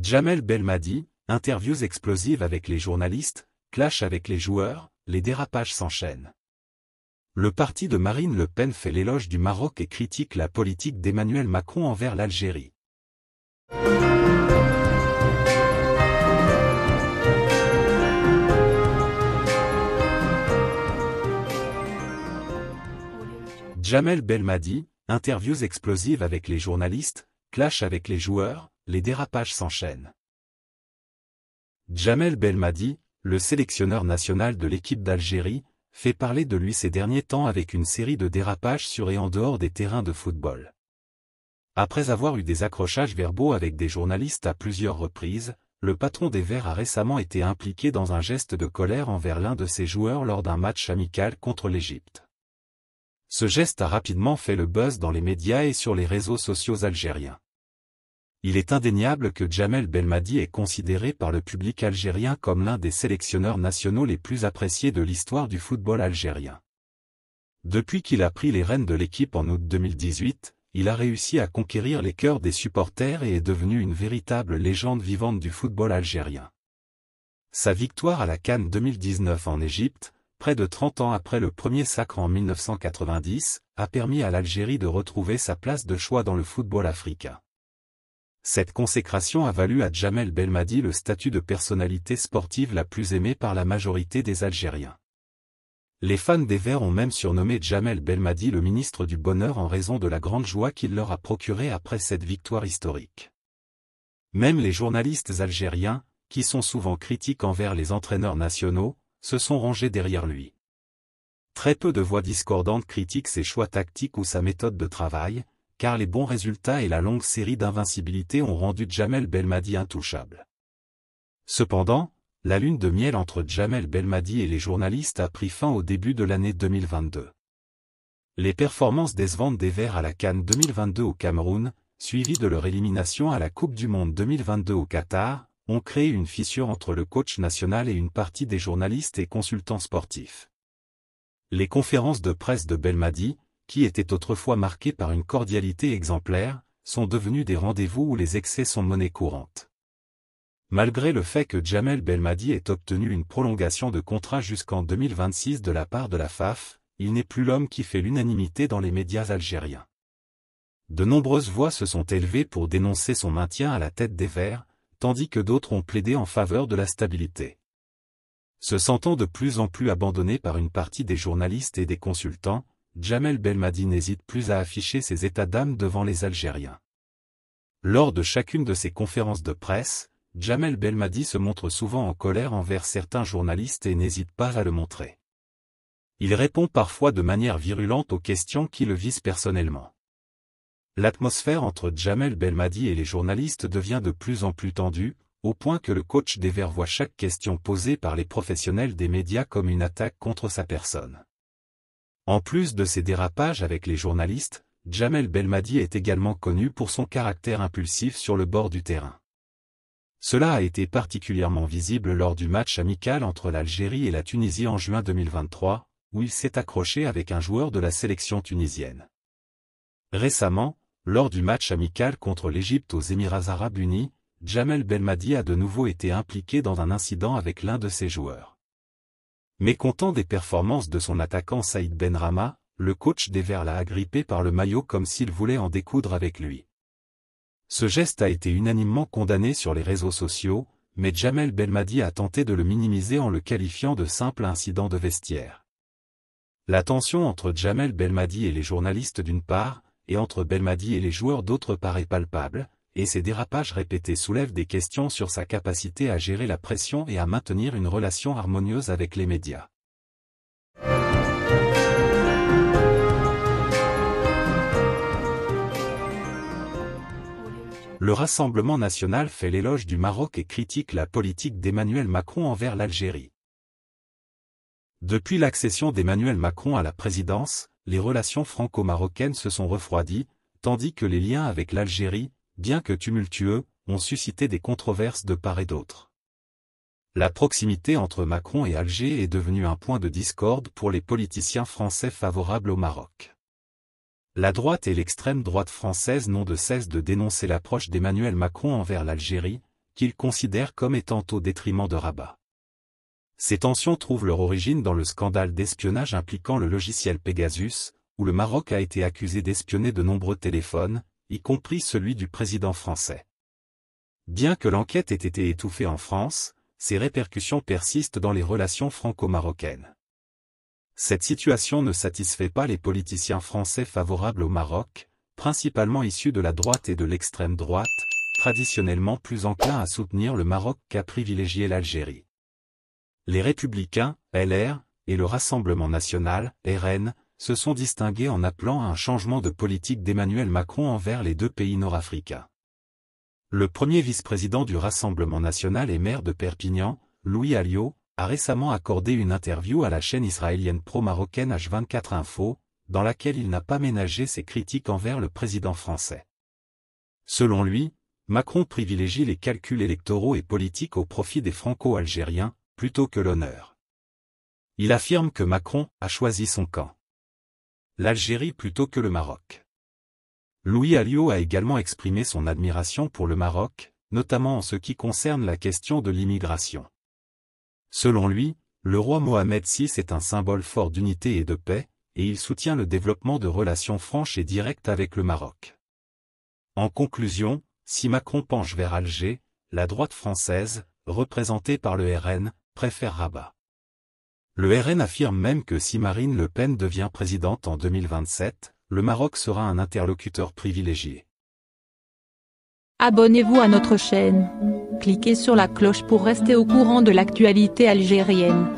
Jamel Belmadi, interviews explosives avec les journalistes, clash avec les joueurs, les dérapages s'enchaînent. Le parti de Marine Le Pen fait l'éloge du Maroc et critique la politique d'Emmanuel Macron envers l'Algérie. Jamel Belmadi, interviews explosives avec les journalistes, clash avec les joueurs, les dérapages s'enchaînent. Jamel Belmadi, le sélectionneur national de l'équipe d'Algérie, fait parler de lui ces derniers temps avec une série de dérapages sur et en dehors des terrains de football. Après avoir eu des accrochages verbaux avec des journalistes à plusieurs reprises, le patron des Verts a récemment été impliqué dans un geste de colère envers l'un de ses joueurs lors d'un match amical contre l'Égypte. Ce geste a rapidement fait le buzz dans les médias et sur les réseaux sociaux algériens il est indéniable que Jamel Belmadi est considéré par le public algérien comme l'un des sélectionneurs nationaux les plus appréciés de l'histoire du football algérien. Depuis qu'il a pris les rênes de l'équipe en août 2018, il a réussi à conquérir les cœurs des supporters et est devenu une véritable légende vivante du football algérien. Sa victoire à la Cannes 2019 en Égypte, près de 30 ans après le premier sacre en 1990, a permis à l'Algérie de retrouver sa place de choix dans le football africain. Cette consécration a valu à Djamel Belmadi le statut de personnalité sportive la plus aimée par la majorité des Algériens. Les fans des Verts ont même surnommé Djamel Belmadi le ministre du bonheur en raison de la grande joie qu'il leur a procurée après cette victoire historique. Même les journalistes algériens, qui sont souvent critiques envers les entraîneurs nationaux, se sont rangés derrière lui. Très peu de voix discordantes critiquent ses choix tactiques ou sa méthode de travail, car les bons résultats et la longue série d'invincibilité ont rendu Jamel Belmadi intouchable. Cependant, la lune de miel entre Jamel Belmadi et les journalistes a pris fin au début de l'année 2022. Les performances décevantes des Verts à la Cannes 2022 au Cameroun, suivies de leur élimination à la Coupe du Monde 2022 au Qatar, ont créé une fissure entre le coach national et une partie des journalistes et consultants sportifs. Les conférences de presse de Belmadi, qui étaient autrefois marqués par une cordialité exemplaire, sont devenus des rendez-vous où les excès sont monnaie courante. Malgré le fait que Jamel Belmadi ait obtenu une prolongation de contrat jusqu'en 2026 de la part de la FAF, il n'est plus l'homme qui fait l'unanimité dans les médias algériens. De nombreuses voix se sont élevées pour dénoncer son maintien à la tête des Verts, tandis que d'autres ont plaidé en faveur de la stabilité. Se sentant de plus en plus abandonné par une partie des journalistes et des consultants, Jamel Belmadi n'hésite plus à afficher ses états d'âme devant les Algériens. Lors de chacune de ses conférences de presse, Jamel Belmadi se montre souvent en colère envers certains journalistes et n'hésite pas à le montrer. Il répond parfois de manière virulente aux questions qui le visent personnellement. L'atmosphère entre Jamel Belmadi et les journalistes devient de plus en plus tendue, au point que le coach des Verts voit chaque question posée par les professionnels des médias comme une attaque contre sa personne. En plus de ses dérapages avec les journalistes, Jamel Belmadi est également connu pour son caractère impulsif sur le bord du terrain. Cela a été particulièrement visible lors du match amical entre l'Algérie et la Tunisie en juin 2023, où il s'est accroché avec un joueur de la sélection tunisienne. Récemment, lors du match amical contre l'Égypte aux Émirats arabes unis, Jamel Belmadi a de nouveau été impliqué dans un incident avec l'un de ses joueurs. Mécontent des performances de son attaquant Saïd Rama, le coach des Verts l'a agrippé par le maillot comme s'il voulait en découdre avec lui. Ce geste a été unanimement condamné sur les réseaux sociaux, mais Jamel Belmadi a tenté de le minimiser en le qualifiant de simple incident de vestiaire. La tension entre Jamel Belmadi et les journalistes d'une part, et entre Belmadi et les joueurs d'autre part est palpable, et ces dérapages répétés soulèvent des questions sur sa capacité à gérer la pression et à maintenir une relation harmonieuse avec les médias. Le Rassemblement national fait l'éloge du Maroc et critique la politique d'Emmanuel Macron envers l'Algérie. Depuis l'accession d'Emmanuel Macron à la présidence, les relations franco-marocaines se sont refroidies, tandis que les liens avec l'Algérie, bien que tumultueux, ont suscité des controverses de part et d'autre. La proximité entre Macron et Alger est devenue un point de discorde pour les politiciens français favorables au Maroc. La droite et l'extrême droite française n'ont de cesse de dénoncer l'approche d'Emmanuel Macron envers l'Algérie, qu'ils considèrent comme étant au détriment de Rabat. Ces tensions trouvent leur origine dans le scandale d'espionnage impliquant le logiciel Pegasus, où le Maroc a été accusé d'espionner de nombreux téléphones, y compris celui du président français. Bien que l'enquête ait été étouffée en France, ses répercussions persistent dans les relations franco-marocaines. Cette situation ne satisfait pas les politiciens français favorables au Maroc, principalement issus de la droite et de l'extrême droite, traditionnellement plus enclins à soutenir le Maroc qu'à privilégier l'Algérie. Les Républicains, LR, et le Rassemblement National, RN, se sont distingués en appelant à un changement de politique d'Emmanuel Macron envers les deux pays nord-africains. Le premier vice-président du Rassemblement national et maire de Perpignan, Louis Alliot, a récemment accordé une interview à la chaîne israélienne pro-marocaine H24 Info, dans laquelle il n'a pas ménagé ses critiques envers le président français. Selon lui, Macron privilégie les calculs électoraux et politiques au profit des franco-algériens, plutôt que l'honneur. Il affirme que Macron a choisi son camp l'Algérie plutôt que le Maroc. Louis Alliot a également exprimé son admiration pour le Maroc, notamment en ce qui concerne la question de l'immigration. Selon lui, le roi Mohamed VI est un symbole fort d'unité et de paix, et il soutient le développement de relations franches et directes avec le Maroc. En conclusion, si Macron penche vers Alger, la droite française, représentée par le RN, préfère Rabat. Le RN affirme même que si Marine Le Pen devient présidente en 2027, le Maroc sera un interlocuteur privilégié. Abonnez-vous à notre chaîne. Cliquez sur la cloche pour rester au courant de l'actualité algérienne.